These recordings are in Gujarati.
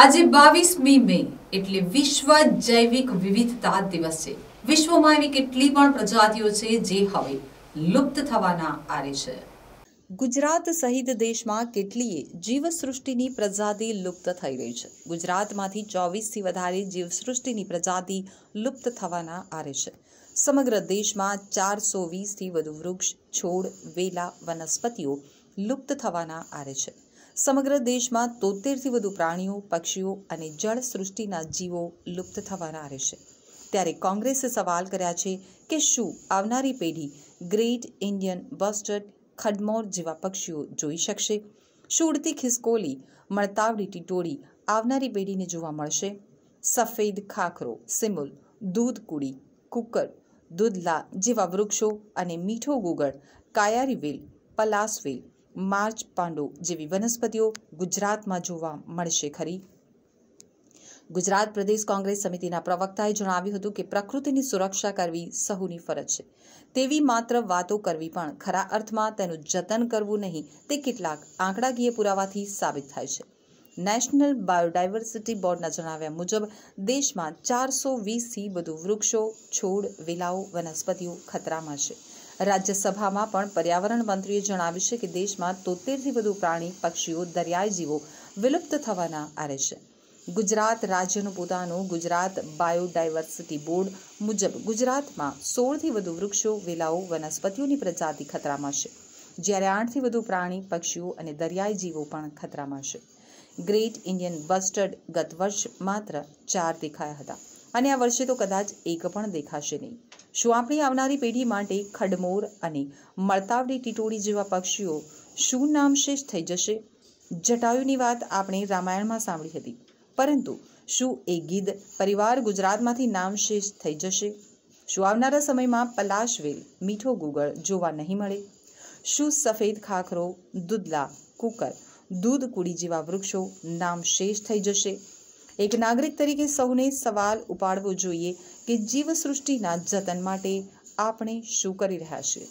આજે બાવીસમી મે એટલે વિશ્વ જૈવિક વિવિધતા દિવસ છે વિશ્વમાં એવી કેટલી પણ પ્રજાતિઓ છે જે હવે લુપ્ત થવાના આરે છે ગુજરાત સહિત દેશમાં કેટલીય જીવસૃષ્ટિની પ્રજાતિ લુપ્ત થઈ રહી છે ગુજરાતમાંથી ચોવીસથી વધારે જીવસૃષ્ટિની પ્રજાતિ લુપ્ત થવાના આરે છે સમગ્ર દેશમાં ચારસો વીસથી વધુ વૃક્ષ છોડ વેલા વનસ્પતિઓ લુપ્ત થવાના આરે છે સમગ્ર દેશમાં તોતેરથી વધુ પ્રાણીઓ પક્ષીઓ અને જળ સૃષ્ટિના જીવો લુપ્ત થવાના આરે ત્યારે કોંગ્રેસે સવાલ કર્યા છે કે શું આવનારી પેઢી ગ્રેટ ઇન્ડિયન બસ્ટર્ડ ખડમોર જેવા પક્ષીઓ જોઈ શકશે શું ઉડતી ખિસકોલી મળતાવડી ટીટોળી આવનારી પેઢીને જોવા મળશે સફેદ ખાખરો સિમુલ દૂધ કુડી કુકર દૂધલા જેવા વૃક્ષો અને મીઠો ગુગળ કાયારી વેલ પલાસ વેલ માર્ચ પાંડો જેવી વનસ્પતિઓ ગુજરાતમાં જોવા મળશે ખરી ગુજરાત પ્રદેશ કોંગ્રેસ સમિતિના પ્રવક્તાએ જણાવ્યું હતું કે પ્રકૃતિની સુરક્ષા કરવી સહુની ફરજ છે તેવી માત્ર વાતો કરવી પણ ખરા અર્થમાં તેનું જતન કરવું નહીં તે કેટલાક આંકડાકીય પુરાવાથી સાબિત થાય છે નેશનલ બાયોડાયવર્સિટી બોર્ડના જણાવ્યા મુજબ દેશમાં ચારસો વીસથી વધુ વૃક્ષો છોડ વેલાઓ વનસ્પતિઓ ખતરામાં છે રાજ્યસભામાં પણ પર્યાવરણ મંત્રીએ જણાવ્યું છે કે દેશમાં તોતેરથી વધુ પ્રાણી પક્ષીઓ દરિયાઈ જીવો વિલુપ્ત થવાના આરે છે ગુજરાત રાજ્યનું પોતાનું ગુજરાત બાયોડાયવર્સિટી બોર્ડ મુજબ ગુજરાતમાં સોળથી વધુ વૃક્ષો વેલાઓ વનસ્પતિઓની પ્રજાતિ ખતરામાં છે જ્યારે આઠથી વધુ પ્રાણી પક્ષીઓ અને દરિયાઈ જીવો પણ ખતરામાં છે ગ્રેટ ઇન્ડિયન બસ્ટર્ડ ગત વર્ષ માત્ર ચાર દેખાયા હતા અને આ વર્ષે તો કદાચ એક પણ દેખાશે નહીં શું આપણી આવનારી પેઢી માટે ખડમોર અને મળતાવડી ટીટોળી જેવા પક્ષીઓ શું નામશેષ થઈ જશે જટાયુની વાત આપણે રામાયણમાં સાંભળી હતી પરંતુ શું એ ગીધ પરિવાર ગુજરાતમાંથી નામશેષ થઈ જશે શું આવનારા સમયમાં પલાશવેલ મીઠો ગુગળ જોવા નહીં મળે શું સફેદ ખાખરો દૂધલા કુકર દૂધ કુડી જેવા વૃક્ષો નામશેષ થઈ જશે એક નાગરિક તરીકે સૌને સવાલ ઉપાડવો જોઈએ કે જીવસૃષ્ટિના જતન માટે આપણે શું કરી રહ્યા છીએ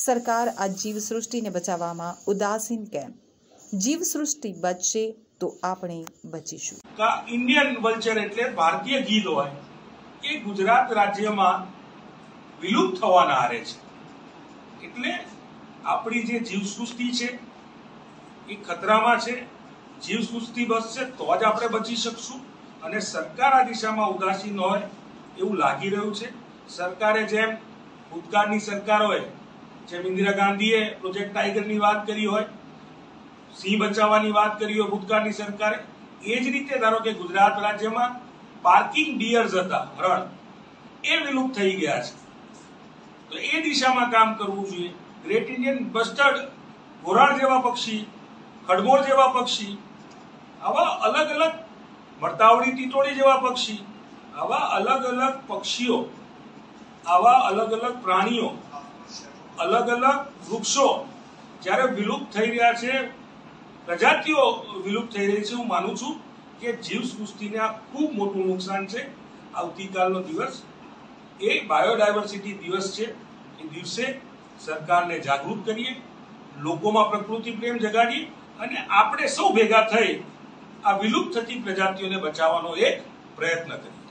સરકાર આ જીવસૃષ્ટિને બચાવવામાં ઉદાસીન કેમ જીવસૃષ્ટિ બચશે તો આપણે બચીશું ઇન્ડિયન વલ્ચર એટલે ભારતીય ગીધ હોય કે ગુજરાત રાજ્યમાં વિલુપ્ત થવાના આરે છે એટલે આપણી જે જીવસૃષ્ટિ છે એ ખતરામાં છે જીવ સુસ્તી બસશે તો જ આપણે બચી શકશું અને સરકાર આ દિશામાં ઉદાસીન હોય એવું લાગી રહ્યું છે સરકારે જેમ ભૂતકાળની સરકારોએ જેમ ઇન્દિરા ગાંધીએ પ્રોજેક્ટ ટાઈગરની વાત કરી હોય સિંહ બચાવવાની વાત કરી હોય ભૂતકાળની સરકારે એ જ રીતે ધારો કે ગુજરાત રાજ્યમાં પાર્કિંગ બિયર્સ હતા હરણ એ વિલુપ્ત થઈ ગયા છે તો એ દિશામાં કામ કરવું જોઈએ ગ્રેટ ઇન્ડિયન બસ્ટર્ડ ઘોરાણ જેવા પક્ષી ખડમોળ જેવા પક્ષી આવા અલગ અલગ મરતાવડી ટીટોળી જેવા પક્ષી આવા અલગ અલગ પક્ષીઓ આવા અલગ અલગ પ્રાણીઓ અલગ અલગ વૃક્ષો જ્યારે વિલુપ્ત થઈ રહ્યા છે પ્રજાતિઓ વિલુપ્ત થઈ રહી છે હું માનું છું કે જીવસૃષ્ટિને આ ખૂબ મોટું નુકસાન છે આવતીકાલનો દિવસ એ બાયોડાયવર્સિટી દિવસ છે એ દિવસે સરકારને જાગૃત કરીએ લોકોમાં પ્રકૃતિ પ્રેમ જગાડીએ અને આપણે સૌ ભેગા થઈ આ વિલુપ્ત થતી પ્રજાતિઓને બચાવવાનો એક પ્રયત્ન કરીએ